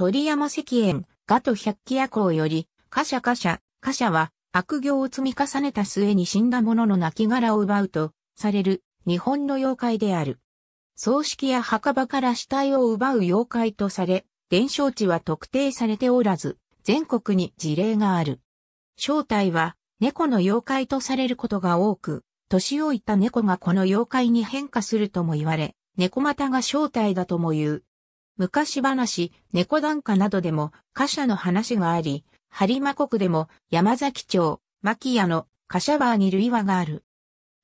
鳥山石燕、ガト百鬼夜行より、カシャカシャ、カシャは、悪行を積み重ねた末に死んだ者の亡骸を奪うと、される、日本の妖怪である。葬式や墓場から死体を奪う妖怪とされ、伝承地は特定されておらず、全国に事例がある。正体は、猫の妖怪とされることが多く、年老いた猫がこの妖怪に変化するとも言われ、猫股が正体だとも言う。昔話、猫団家などでも、貨車の話があり、播磨国でも、山崎町、牧屋の、貨車バーに類話がある。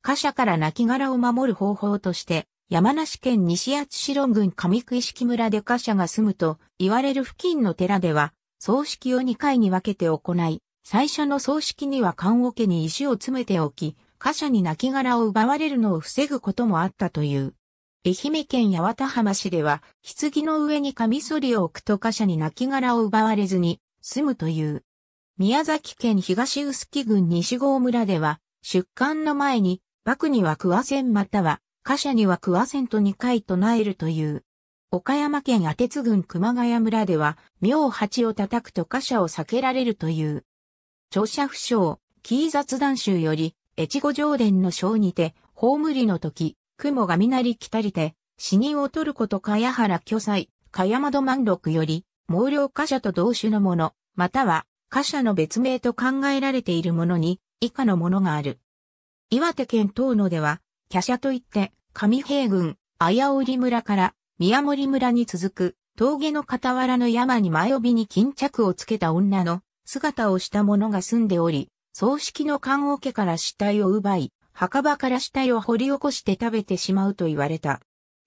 貨車から亡骸を守る方法として、山梨県西八代郡上久石村で貨車が住むと言われる付近の寺では、葬式を2回に分けて行い、最初の葬式には棺桶に石を詰めておき、貨車に亡骸を奪われるのを防ぐこともあったという。愛媛県八幡浜市では、棺の上にカミソリを置くと貨車に亡骸を奪われずに済むという。宮崎県東臼杵郡西郷村では、出棺の前に、幕には食わせんまたは、貨車には食わせんと2回唱えるという。岡山県阿鉄郡熊谷村では、妙蜂を叩くと貨車を避けられるという。著者不詳、キー雑談集より、越後常連の章にて、葬りの時、雲が見なり来たりて、死人を取ることかやはら巨祭、かやまど満録より、毛量貨車と同種のもの、または、貨車の別名と考えられているものに、以下のものがある。岩手県東野では、華奢といって、上平郡、綾織村から宮森村に続く、峠の傍らの山に前帯に巾着をつけた女の姿をした者が住んでおり、葬式の棺桶から死体を奪い、墓場から死体を掘り起こして食べてしまうと言われた。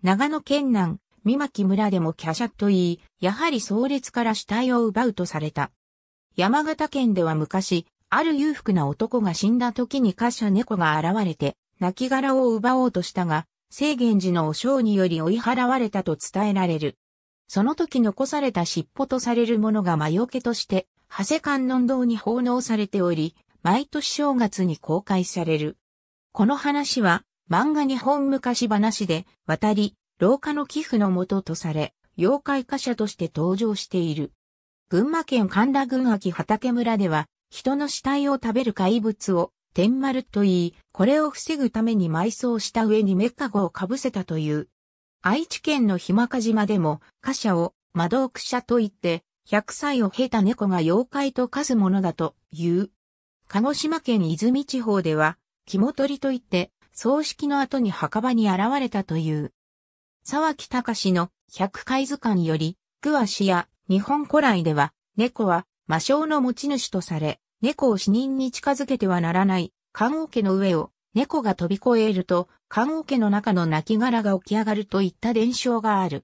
長野県南、三巻村でも華奢と言い、やはり葬列から死体を奪うとされた。山形県では昔、ある裕福な男が死んだ時に貨車猫が現れて、亡骸を奪おうとしたが、制限寺のお将により追い払われたと伝えられる。その時残された尻尾とされるものが魔除けとして、長谷観音堂に奉納されており、毎年正月に公開される。この話は漫画日本昔話で渡り、廊下の寄付のもととされ、妖怪化者として登場している。群馬県神田郡秋畑村では、人の死体を食べる怪物を天丸と言い、これを防ぐために埋葬した上にメッカゴをかぶせたという。愛知県の日間賀島でも、貨車を魔くし者と言って、100歳を経た猫が妖怪と化すものだという。鹿児島県泉地方では、肝取りといって、葬式の後に墓場に現れたという。沢木隆の百回図鑑より、グアシや日本古来では、猫は魔性の持ち主とされ、猫を死人に近づけてはならない、棺桶の上を猫が飛び越えると、棺桶の中の亡骸が起き上がるといった伝承がある。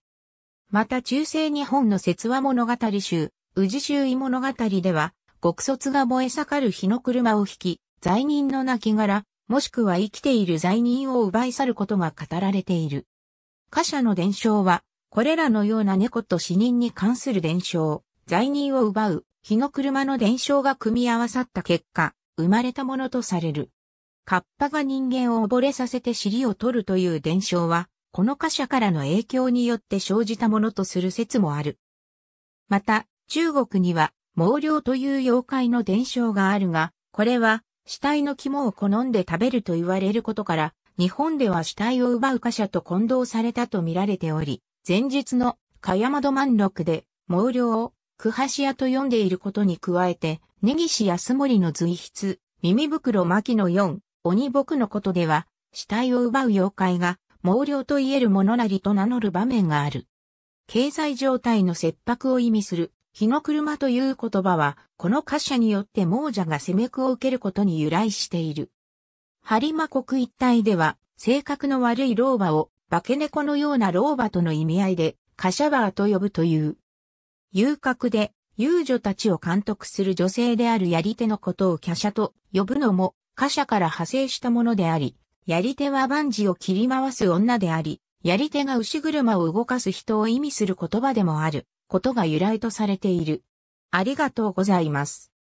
また中世日本の説話物語集、宇治周囲物語では、極卒が燃え盛る日の車を引き、罪人の亡骸、もしくは生きている罪人を奪い去ることが語られている。貨車の伝承は、これらのような猫と死人に関する伝承、罪人を奪う、日の車の伝承が組み合わさった結果、生まれたものとされる。カッパが人間を溺れさせて尻を取るという伝承は、この貨車からの影響によって生じたものとする説もある。また、中国には、毛量という妖怪の伝承があるが、これは、死体の肝を好んで食べると言われることから、日本では死体を奪う貨車と混同されたと見られており、前日の茅まど満録で、毛量を九橋屋と呼んでいることに加えて、根岸安森の随筆、耳袋巻の四、鬼僕のことでは、死体を奪う妖怪が、毛量と言えるものなりと名乗る場面がある。経済状態の切迫を意味する日の車という言葉は、この貨車によって亡者が攻めくを受けることに由来している。播磨国一帯では、性格の悪い老婆を、化け猫のような老婆との意味合いで、貨車バーと呼ぶという。遊郭で、遊女たちを監督する女性であるやり手のことを華奢と呼ぶのも、貨車から派生したものであり、やり手は万事を切り回す女であり、やり手が牛車を動かす人を意味する言葉でもある。ことが由来とされている。ありがとうございます。